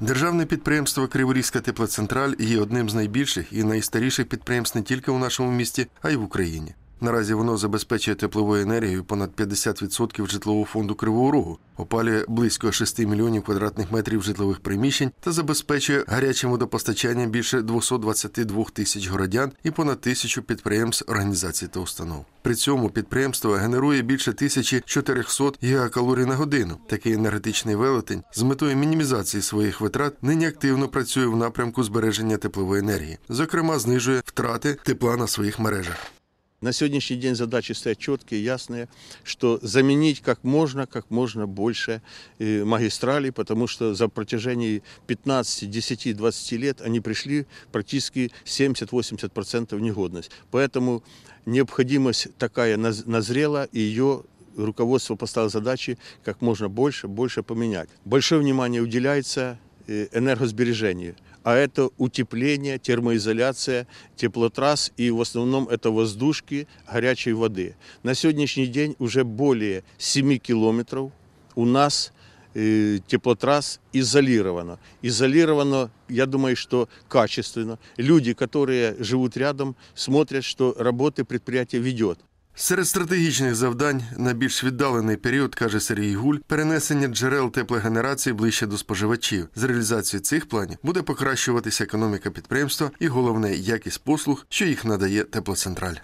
Державне підприємство Криворізька теплоцентраль є одним з найбільших і найстаріших підприємств не тільки у нашому місті, а й в Україні. Наразі воно забезпечує тепловою енергією понад 50% житлового фонду Кривого Рогу, опалює близько 6 мільйонів квадратних метрів житлових приміщень та забезпечує гарячим водопостачанням більше 222 тисяч городян і понад тисячу підприємств, організацій та установ. При цьому підприємство генерує більше 1400 гігакалорій на годину. Такий енергетичний велетень з метою мінімізації своїх витрат нині активно працює в напрямку збереження теплової енергії, зокрема, знижує втрати тепла на своїх мережах. На сегодняшний день задачи стоят четкие, ясные, что заменить как можно, как можно больше э, магистралей, потому что за протяжении 15, 10, 20 лет они пришли практически 70-80% в негодность. Поэтому необходимость такая назрела, и ее руководство поставило задачи как можно больше, больше поменять. Большое внимание уделяется Э, энергосбережении. А это утепление, термоизоляция, теплотрасс и в основном это воздушки горячей воды. На сегодняшний день уже более 7 километров у нас э, теплотрасс изолировано. Изолировано, я думаю, что качественно. Люди, которые живут рядом, смотрят, что работы предприятие ведет. Серед стратегічних завдань на більш віддалений період каже Сергій Гуль перенесення джерел теплогенерації ближче до споживачів. З реалізації цих планів буде покращуватися економіка підприємства і головне якість послуг, що їх надає теплоцентраль.